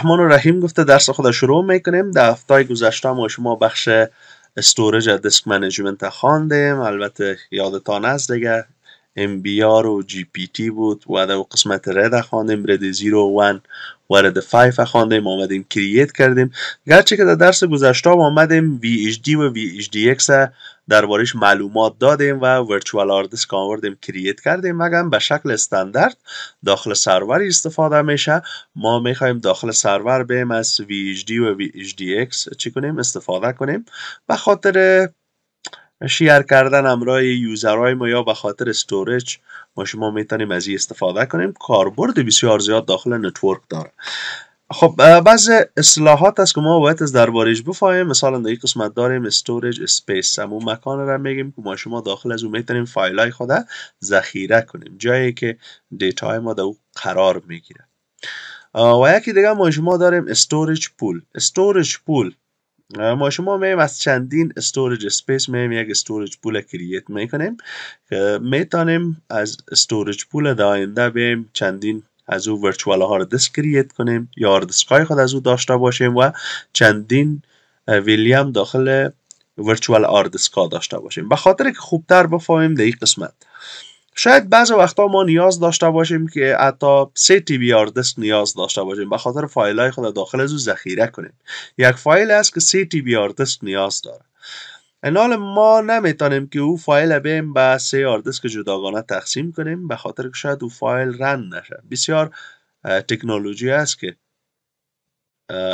رحمان و رحیم گفته درس خود شروع میکنیم در هفته گذشته ما شما بخش استورج دسک منیجمنت خواندیم البته یادتان هست دیگه ام بی آر و جی پی تی بود و در قسمت رد خواندیم رد زیرو و و رد فایف خواندیم آمدیم کرییت کردیم گرچه که در درس گذشته آمدیم دی و در بارش معلومات دادیم و ورچوال آردس آوردیم کرییت کردیم مگم به شکل استاندارد داخل سرور استفاده میشه ما میخوایم داخل سرور بیم از دی و اکس چی کنیم استفاده کنیم به خاطر شیر کردن امرای یوزرهای ما یا به خاطر استورج ما شما میتونیم از این استفاده کنیم کاربرد بسیار زیاد داخل نتورک داره خب بعض اصلاحات هست که ما باید از دربارش بفایم مثلا در این قسمت داریم استوریج اسپیس همو مکان را میگیم که ما شما داخل از اون میتونیم فایل های خود ذخیره کنیم جایی که دیتا های ما در او قرار میگیره و یکی دیگه ما شما داریم استوریج پول استوریج پول ما شما میم از چندین استورج اسپیس میم یک استوریج پول کریت میکنیم که میتانیم از استوریج پول در آینده بیم چندین از او ورچوال هارد دسک کریت کنیم یا هارد های خود از او داشته باشیم و چندین ویلیام داخل ورچوال هارد داشته باشیم بخاطر خاطر که خوبتر بفهمیم در این قسمت شاید بعض وقتا ما نیاز داشته باشیم که حتی سه تی بی آر نیاز داشته باشیم به خاطر فایل های خود داخل از ذخیره کنیم یک فایل است که سه تی بی نیاز داره انال ما نمیتونیم که او فایل بیم به سه آر جداگانه تقسیم کنیم به خاطر که شاید او فایل رن نشه بسیار تکنولوژی است که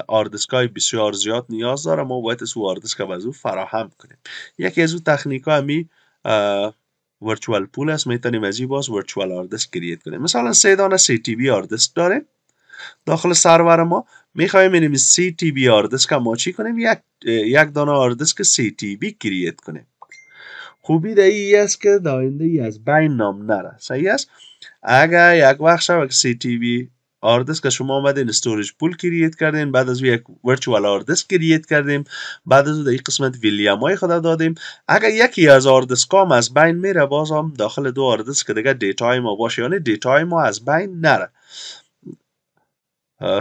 آردسک های بسیار زیاد نیاز داره ما باید سو آردسک فراهم کنیم یکی از او تکنیک ها ورچوال پول است میتونیم از این باز ورچوال آردسک کریت کنیم مثلا سه دانه سی تی بی آردست داریم داخل سرور ما میخواییم اینیم سی تی بی آردست که ما چی کنیم یک یک دانه آردست که سی تی بی کریت کنیم خوبی ده ای است که داینده ای از بین نام نره صحیح است اگر یک وقت که سی تی بی آردسک که شما آمدین استوریج پول کریت کردین بعد از او یک ورچوال آردسک کریت کردیم بعد از او قسمت ویلیام های خدا دادیم اگر یکی از آردسک کام از بین میره باز هم داخل دو آردسک دیگه دیتای ما باشه یعنی دیتای ما از بین نره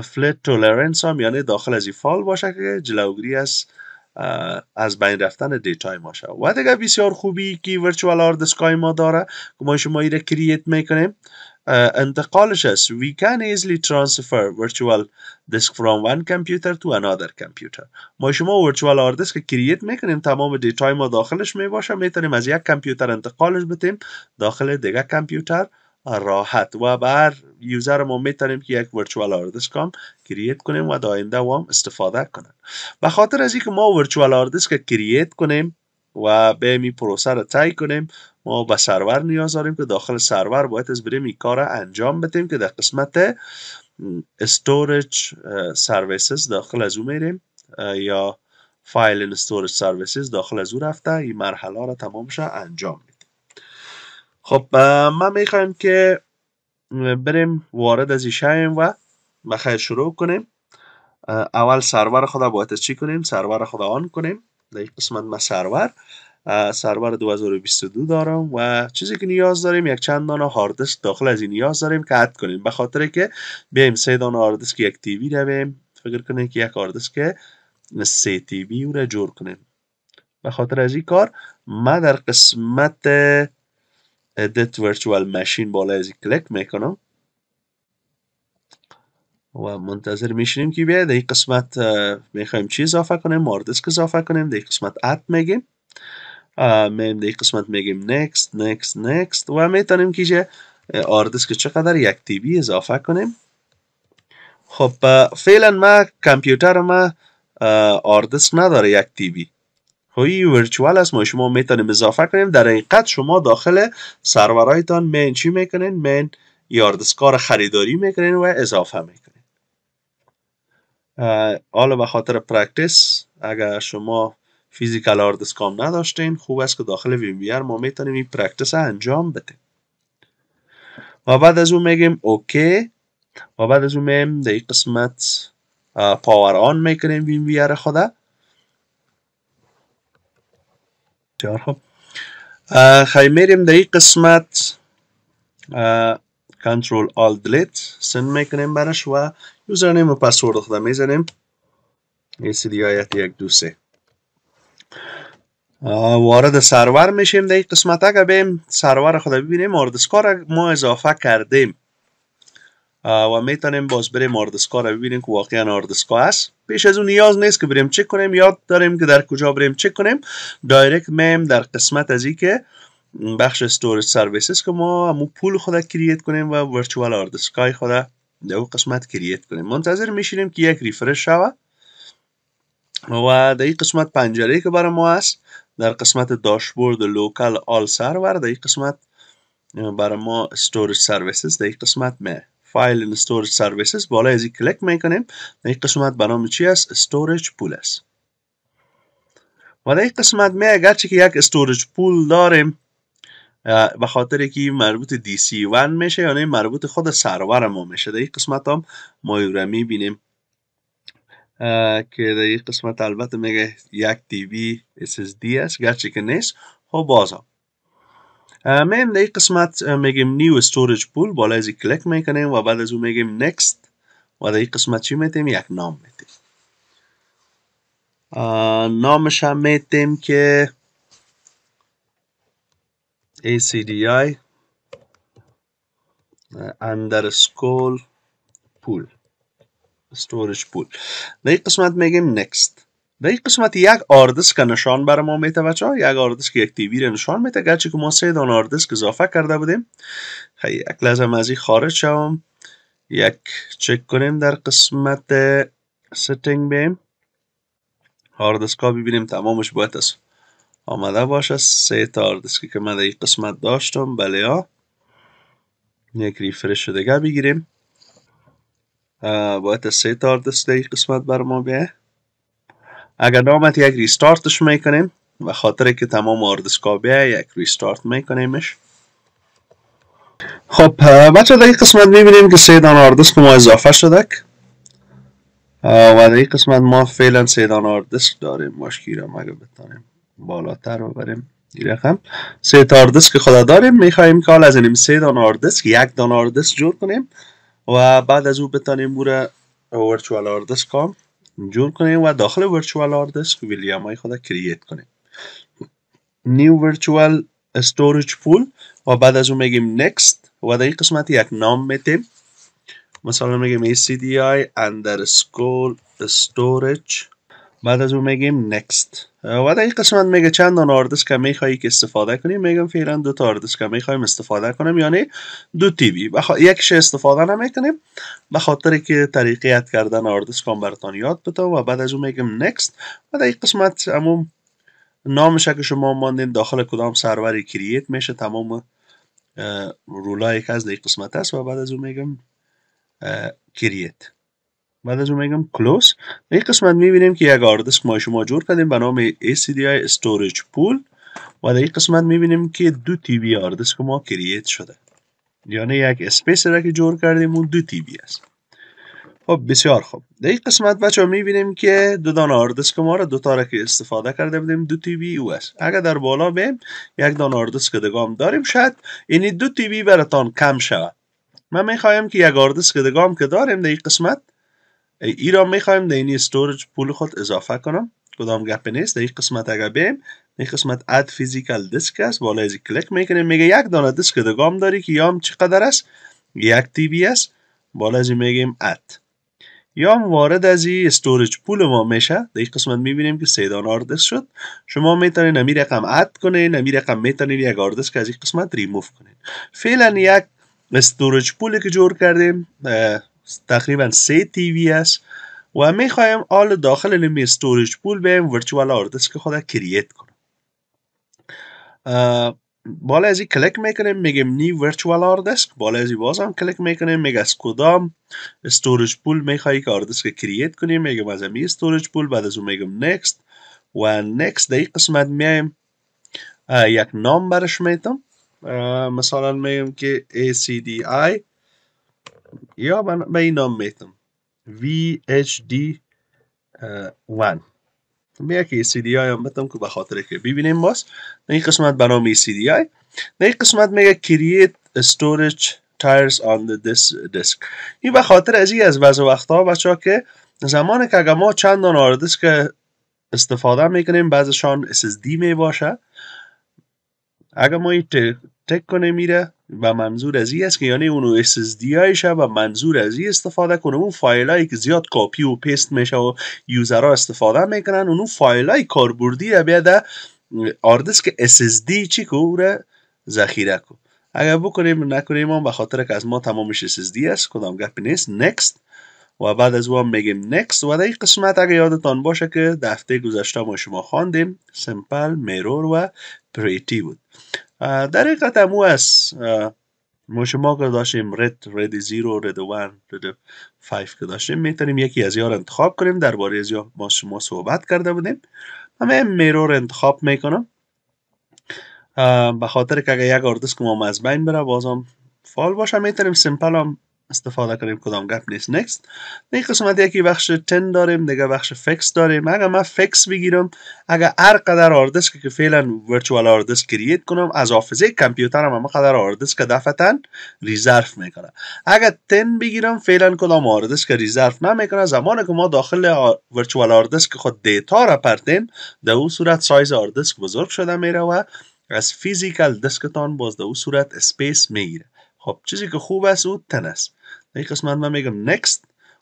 فلت تولرنس هم یعنی داخل از فال باشه که جلوگیری از از بین رفتن دیتای ما شه. و دیگه بسیار خوبی که ورچوال آردسکای ما داره که ما شما ایره کریت میکنیم انتقالش we can easily transfer virtual disk from one computer to another computer ما شما ورچوال هارد دیسک کرییت میکنیم تمام دیتای ما داخلش میباشه میتونیم از یک کمپیوتر انتقالش بتیم داخل دیگه کامپیوتر راحت و بر یوزر ما میتونیم که یک ورچوال هاردیسک هم کرییت کنیم و داینده وام هم استفاده کنن به خاطر از اینکه ما ورچوال که کرییت کنیم و به می پروسه را کنیم ما به سرور نیاز داریم که داخل سرور باید از بریم این کار انجام بدیم که در قسمت storage سرویسز داخل از او میریم یا فایل این storage services داخل از او رفته این مرحله را تمامش انجام میدیم خب ما میخوایم که بریم وارد از ایشایم و بخیر شروع کنیم اول سرور خدا باید چی کنیم سرور خدا آن کنیم در این قسمت ما سرور سرور 2022 دارم و چیزی که نیاز داریم یک چند دانه هاردسک داخل از این نیاز داریم که اد کنیم به خاطر که بیایم سه دانه هاردسک یک تیوی رویم فکر کنیم که یک هاردسک سه تی او رو جور کنیم به خاطر از این کار ما در قسمت ادیت ورچوال ماشین بالا از کلک میکنم و منتظر میشیم که بیاید این قسمت میخوایم چی اضافه کنیم دیسک اضافه کنیم در قسمت اد میگیم میم در قسمت میگیم next next next و میتونیم که آردس که چقدر یک تیبی اضافه کنیم خب فعلا ما کامپیوتر ما آردسک نداره یک تیبی خب، این ورچوال است ما شما میتونیم اضافه کنیم در این قد شما داخل سرورایتان من چی میکنین مین یاردسکار خریداری میکنین و اضافه میکنین حالا به خاطر پرکتیس اگر شما فیزیکال کام نداشتین خوب است که داخل ویم ویر ما میتونیم این پرکتس انجام بدیم و بعد از اون میگیم اوکی و بعد از اون میگیم در قسمت پاور آن میکنیم ویم ویر خوده خیلی میریم در قسمت کنترل آل دلیت سن میکنیم برش و یوزرنیم و پسورد خدا میزنیم ایسی سی یک دو سه وارد سرور میشیم در این قسمت اگر بیم سرور خود ببینیم آردسکار ما اضافه کردیم و میتونیم باز بریم آردسکا رو ببینیم که واقعا آردسکا است پیش از اون نیاز نیست که بریم چک کنیم یاد داریم که در کجا بریم چک کنیم دایرکت میم در قسمت از که بخش استوریج سرویسز که ما مو پول خود کریت کنیم و ورچوال آردسکای خود در قسمت کریت کنیم منتظر میشیم که یک ریفرش شود و در این قسمت پنجره که برای ما هست در قسمت داشبورد لوکال آل سرور در این قسمت برای ما استوریج سرویسز در این قسمت می فایل این استوریج سرویسز بالا از کلیک کلک میکنیم در این قسمت برای چی است استوریج پول است و در این قسمت می اگرچه که یک استوریج پول داریم به خاطر که مربوط DC1 میشه یعنی مربوط خود سرور ما میشه در این قسمت هم ما را میبینیم که در این قسمت البته میگه یک تیوی SSD است گرچه که نیست خب بازم میم در این قسمت میگیم نیو استوریج پول بالا ازی کلک میکنیم و بعد از او میگیم نکست و در این قسمت چی میتیم یک نام میتیم نامش هم میتیم که ACDI underscore پول storage پول و این قسمت میگیم نکست و یک قسمت یک آردسک نشان بر ما میته بچه یک آردسک یک تیوی نشان میته گرچه که ما سه دان آردسک اضافه کرده بودیم خیلی یک لازم از این خارج شوم یک چک کنیم در قسمت سیتنگ بیم آردسک ها ببینیم تمامش باید است آمده باشه سه تا آردسکی که من در این قسمت داشتم بله ها یک ریفرش دیگه بگیریم باید سه دسته یک قسمت بر ما بیه اگر نامت یک ریستارتش میکنیم و خاطر که تمام آردسکا بیه یک ریستارت میکنیمش خب بچه در این قسمت میبینیم که سیدان دان آردسک ما اضافه شده و در این قسمت ما فعلا سیدان آردسک داریم مشکی را مگه بتانیم بالاتر ببریم این رقم سه تا آردسک خدا داریم میخواییم که حال از این سه دان آردسک یک دان آردسک جور کنیم و بعد از او بتانیم او را ورچوال آردسک ها جور کنیم و داخل ورچوال آردسک ویلیام های خود کرییت کنیم نیو ورچوال استوریج پول و بعد از او میگیم نکست و در این قسمت یک نام میتیم مثلا میگیم ACDI underscore storage بعد از او میگیم next و در این قسمت میگه چند آن آردسک می میخوایی که استفاده کنیم میگم فعلا دو تا آردسک میخوایم استفاده کنیم یعنی دو تیوی بخ... یکش استفاده نمیکنیم به خاطر که طریقیت کردن آردسک هم براتان یاد بتم و بعد از اون میگم نکست و در این قسمت عموم نامش که شما ماندین داخل کدام سروری کریت میشه تمام رولای که از در قسمت است و بعد از اون میگم کریت بعد از اون میگم کلوز این قسمت میبینیم که یک آردسک ما شما جور کردیم به نام ACDI Storage Pool و در این قسمت میبینیم که دو تی بی دیسک ما کرییت شده یعنی یک اسپیس را که جور کردیم اون دو تی بی است خب بسیار خوب در این قسمت بچه ها میبینیم که دو دان دیسک ما را دو تا را که استفاده کرده بودیم دو تی بی او است اگر در بالا بیم یک دان آردسک دیگه داریم شاید یعنی دو تی بی براتان کم شود من میخوایم که یک آردیسک دیگه که داریم در قسمت ای را میخوایم در این استورج پول خود اضافه کنم کدام گپ نیست در این قسمت اگر بیم این قسمت اد فیزیکال دیسک است بالا از کلک میکنیم میگه یک دانه دیسک دگام داری که یام چقدر است یک تی بی است بالا از میگیم اد یام وارد از این استورج پول ما میشه در این قسمت میبینیم که سیدان آردس شد شما میتونید نمی رقم اد کنین نمی رقم میتونید یک آردس از این قسمت ریموف کنه. فعلا یک استورج پولی که جور کردیم تقریبا 3 تی وی است و میخوایم آل داخل نمی استوریج پول بیم ورچوال که خود کریت کنم بالا از این کلک میکنیم میگیم نی ورچوال آردسک بالا از این باز هم کلک میکنیم میگه از کدام استوریج پول میخوایی که آردسک کریت کنیم میگم از این استوریج پول بعد از اون میگم نکست و نکست در این قسمت میایم یک نام برش میتم مثلا میگم که ACDI یا من, به این نام میتم VHD1 میگه که آی هم بتم که به که ببینیم باز در این قسمت به نام ECDI در این قسمت میگه Create Storage Tires on the Disk این به خاطر از این از بعض وقتها بچه که زمان که اگر ما چند دان که استفاده میکنیم بعضشان SSD می باشه اگر ما این تک کنیم میره و منظور از این است که یعنی اونو SSD هایشه و منظور از این استفاده کنه اون فایل که زیاد کاپی و پیست میشه و ها استفاده میکنن اونو فایل های کاربردی را بیاد که SSD چی که او را ذخیره کن اگر بکنیم نکنیم هم که از ما تمامش SSD است کدام گپ نیست next و بعد از اون میگیم next و در این قسمت اگر یادتان باشه که دفته گذشته ما شما خواندیم سمپل میرور و پریتی بود در حقیقت امو از شما که داشتیم رد رد زیرو رد وان رد فایف که داشتیم میتونیم یکی از یار انتخاب کنیم درباره از یا ما شما صحبت کرده بودیم همه میرو رو انتخاب میکنم به خاطر که اگر یک آردس که ما از بین بره بازم فال باشه میتونیم سیمپل هم استفاده کنیم کدام گپ نیست نکست این قسمت یکی بخش تن داریم دیگه بخش فکس داریم اگر من فکس بگیرم اگر هر قدر آردسک که فعلا ورچوال آردسک کریت کنم از حافظه کامپیوترم هم قدر که دفتا ریزرف میکنه اگر تن بگیرم فعلا کدام آردسک ریزرو نمیکنه زمانی که ما داخل ورچوال آردسک خود دیتا را پرتیم در اون صورت سایز آردسک بزرگ شده میره و از فیزیکال دسکتان باز در صورت اسپیس میگیره خب چیزی که خوب است او تن است در این قسمت من میگم next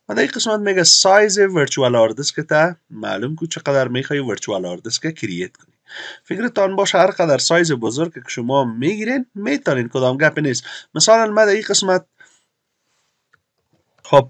و در این قسمت میگه سایز ورچوال آردسک تا معلوم کو چقدر میخوای ورچوال آردسک کریت کنی فکرتان باشه هر قدر سایز بزرگ که شما میگیرین میتونین کدام گپ نیست مثلا من در این قسمت خب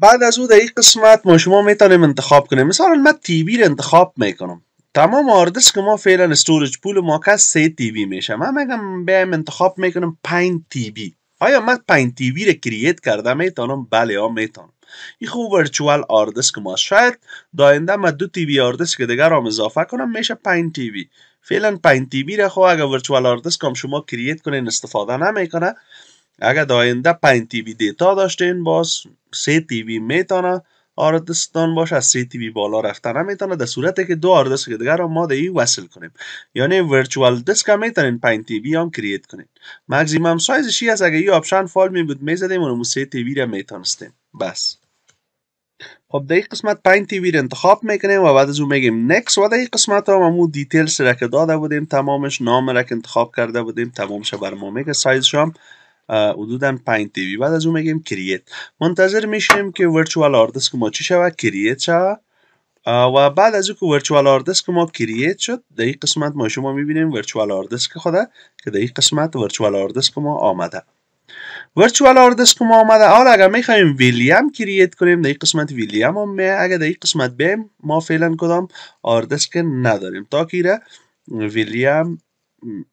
بعد از او در این قسمت ما شما میتونیم انتخاب کنیم مثلا من تیویر رو انتخاب میکنم تمام آردش ما فعلا استورج پول ما که 3 تیبی میشه من میگم بیایم انتخاب میکنم 5 تیبی آیا من 5 تیبی رو کرییت کرده میتونم بله ها میتونم این خوب ورچوال آردس که ما شاید داینده ما 2 تیبی آردس که دیگر هم اضافه کنم میشه 5 تیبی فعلا 5 تیبی را خو اگر ورچوال آردس کم شما کرییت کنین استفاده نمیکنه اگر داینده 5 تیبی دیتا داشتین باز 3 تیبی میتونه آردستان باش از سی تی بالا رفتن هم میتونه در صورتی که دو آردست که دیگر ما در وصل کنیم یعنی ورچوال دسک هم میتونین پین تی وی هم کریت کنین سایز شی از اگه یه آپشن فال می بود میزدیم اونمو سی تی وی را میتونستیم بس خب در قسمت پین وی رو انتخاب میکنیم و بعد از اون میگیم نکس و در این قسمت هم همون دیتیلز را که داده بودیم تمامش نام را که انتخاب کرده بودیم تمامش بر ما میگه سایزش هم حدودا 5 تیوی بعد از اون میگیم کریت منتظر میشیم که ورچوال دیسک ما چی شوه کریت شوه و بعد از اینکه ورچوال دیسک ما کریت شد در این قسمت ما شما میبینیم ورچوال دیسک خوده که در این قسمت ورچوال دیسک ما آمده ورچوال دیسک ما آمده حالا اگر میخوایم ویلیام کریت کنیم در این قسمت ویلیام هم می اگر در این قسمت بیم ما فعلا کدام دیسک نداریم تا کیره ویلیام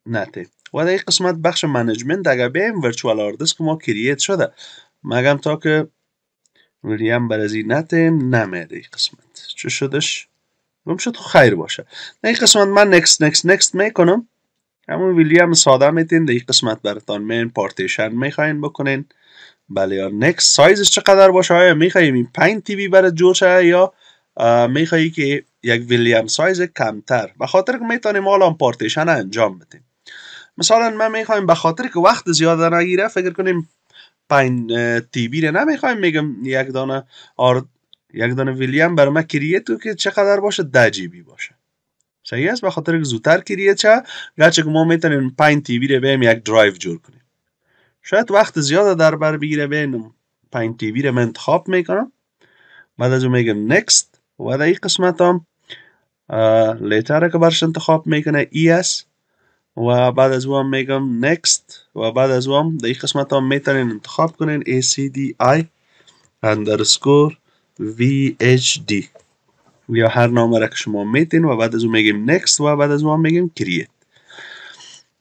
نته. و در این قسمت بخش منیجمنت اگر بیم ورچوال که ما کریت شده مگم تا که ویلیام بر نتیم نمیده این قسمت چه شدش گم شد خب خیر باشه در این قسمت من نکست نکست نکست میکنم همون ویلیام ساده میتین در این قسمت براتان مین پارتیشن میخواین بکنین بله یا نکست سایزش چقدر باشه آیا میخواییم این 5 تیوی برای جور شده یا میخوایی که یک ویلیام سایز کمتر به خاطر که میتونیم حالا پارتیشن انجام بدیم مثلا ما میخوایم به خاطر که وقت زیاد نگیره فکر کنیم تی بی رو نمیخوایم میگم یک دانه آر... یک دانه ویلیام بر ما کریه تو که چقدر باشه ده بی باشه صحیح است به خاطر که زودتر کریت چه گرچه که ما میتونیم تی بی رو بیم یک درایو جور کنیم شاید وقت زیاد در بر بگیره بین تی بی رو من انتخاب میکنم بعد از اون میگم نکست و در این قسمت هم لیتر که برش انتخاب میکنه است e و بعد از اون میگم next و بعد از اون هم در این قسمت هم میتونین انتخاب کنین acdi underscore vhd یا هر نام را که شما میتین و بعد از اون میگیم next و بعد از اون هم میگیم create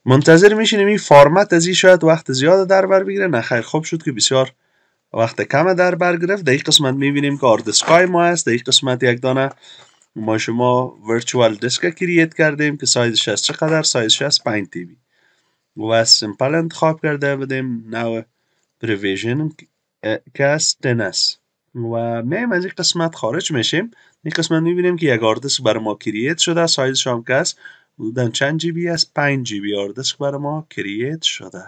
منتظر میشینیم این فارمت از این شاید وقت زیاد در بر بگیره نه خوب شد که بسیار وقت کم در بر گرفت در این قسمت میبینیم که آردسکای ما هست در این قسمت یک دانه ما شما ورچوال دسک کریت کردیم که سایزش از چقدر سایزش از 5 تیبی و از سیمپل انتخاب کرده بودیم نو پرویژن که از و میایم از این قسمت خارج میشیم این قسمت میبینیم که یک آردسک برای ما کریت شده سایزش هم که بودن چند جی بی از 5 جی بی آردسک برای ما کریت شده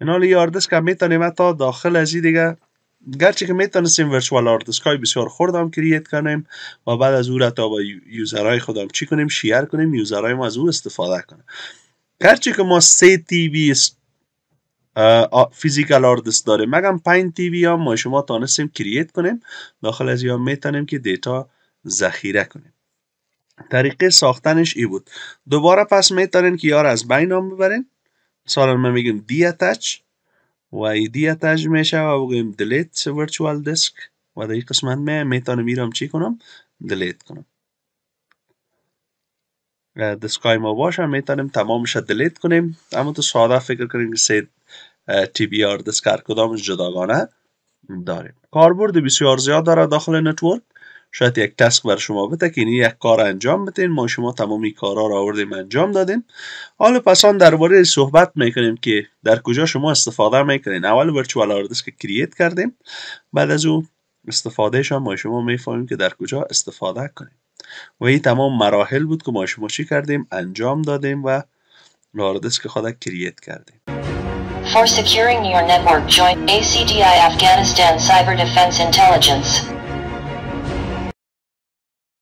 این حال یه آردسک هم میتونیم حتی داخل ازی دیگه گرچه که میتونستیم ورچوال های بسیار خوردم کریت کنیم و بعد از اون را تا با یوزرهای خودم چی کنیم شیر کنیم یوزرهای ما از او استفاده کنیم گرچه که ما سه وی فیزیکال آردس داریم مگم پنج وی هم ما شما تانستیم کریت کنیم داخل از یا میتونیم که دیتا ذخیره کنیم طریقه ساختنش ای بود دوباره پس میتونین که یار از بین هم ببرین مثلا من دی اتچ و ایدی اتج میشه و بگویم دلیت ورچوال دسک و در این قسمت می میتونم میرم چی کنم دلیت کنم دسکای ما باشه میتونیم تمامش دلیت کنیم اما تو ساده فکر کنیم که سید تی بی آر هر کدامش جداگانه داریم کاربرد بسیار زیاد داره داخل نتورک شاید یک تسک بر شما بده که یک کار انجام بدین ما شما تمام این کارها را آوردیم انجام دادیم حالا پسان درباره صحبت میکنیم که در کجا شما استفاده میکنین اول ورچوال آردسک کریت کردیم بعد از او استفاده شما ما شما میفهمیم که در کجا استفاده کنیم و این تمام مراحل بود که ما شما چی کردیم انجام دادیم و که خود کریت کردیم